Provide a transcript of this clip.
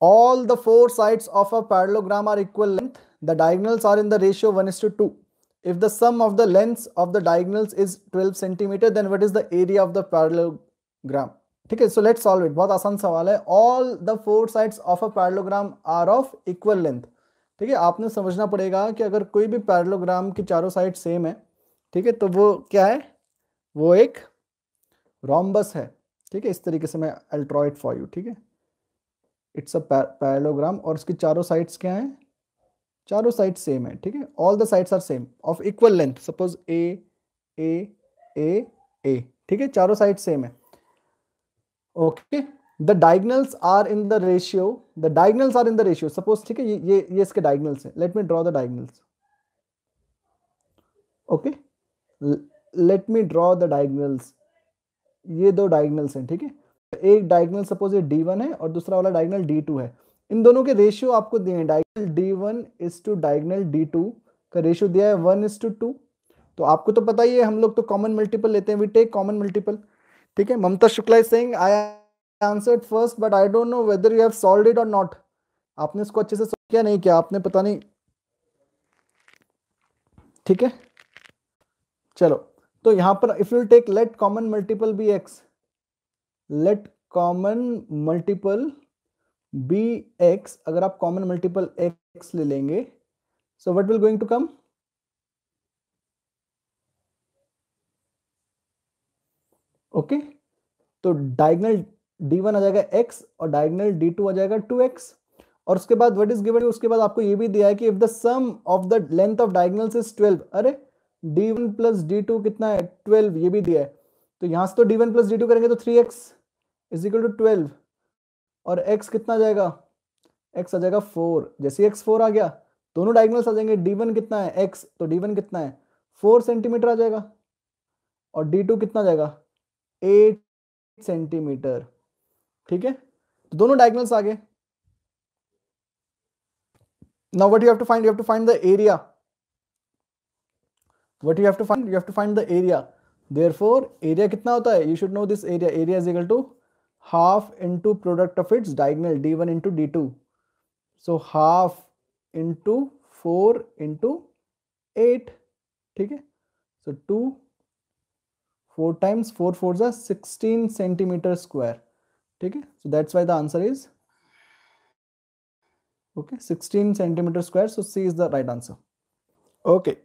All the four sides of a parallelogram are equal length. The diagonals are in the ratio one is to two. If the sum of the lengths of the diagonals is twelve centimeter, then what is the area of the parallelogram? ठीक है so let's solve it. बहुत आसान सवाल है All the four sides of a parallelogram are of equal length. ठीक है आपने समझना पड़ेगा कि अगर कोई भी parallelogram की चारों sides same हैं, ठीक है तो वो क्या है वो एक रॉम्बस है ठीक है इस तरीके से मैं अल्ट्रॉइड फॉर यू ठीक है इट्स अ पैलोग्राम और उसकी चारों साइड्स क्या हैं चारों साइड सेम है ठीक है all the sides are same of equal length suppose a a a a ठीक है चारों साइड सेम है okay the diagonals are in the ratio the diagonals are in the ratio suppose ठीक है ये ये इसके डायगनल्स है let me draw the diagonals okay let me draw the diagonals ये दो डायगनल्स हैं ठीक है एक डायगनल सपोज ये डी वन है और दूसरा वाला डायगनल डी टू है इन दोनों के रेशियो आपको दिए diagonal D one is to diagonal D two का रेशियो दिया है वन इज टू टू तो आपको तो पता ही है हम लोग तो कॉमन मल्टीपल लेते हैं वी टेक कॉमन मल्टीपल ठीक है Mamta Shukla Singh I answer first but I don't know whether you have solve it और नॉट आपने इसको अच्छे से किया नहीं किया आपने पता नहीं ठीक है चलो तो यहां पर if you take let common multiple be x let common multiple be x अगर आप कॉमन मल्टीपल एक्स ले लेंगे so what will going to come okay तो डायगनल डी वन आ जाएगा एक्स और डायगनल डी टू आ जाएगा टू एक्स और उसके बाद व्हाट इज गिवन उसके बाद आपको ये भी दिया है कि if the sum of the length of diagonal is twelve अरे D one plus D two कितना है ट्वेल्व ये भी दिया है तो यहाँ से तो D one plus D two करेंगे तो three x is equal to twelve और एक्स कितना जाएगा एक्स आ जाएगा फोर जैसे एक्स फोर आ गया दोनों डायगनल्स आ जाएंगे डी वन कितना है एक्स तो डी वन कितना है फोर सेंटीमीटर आ जाएगा और डी टू कितना जाएगा एट सेंटीमीटर ठीक है तो दोनों डायगनल्स आ गए now what you have to find you have to find the area what you have to find you have to find the area therefore area kitna hota hai you should know this area area is equal to half into product of its diagonal d1 into d2 so half into 4 into 8 okay? so 2 4 times 4 4 are 16 centimeter square okay? so that's why the answer is okay 16 centimeter square so c is the right answer okay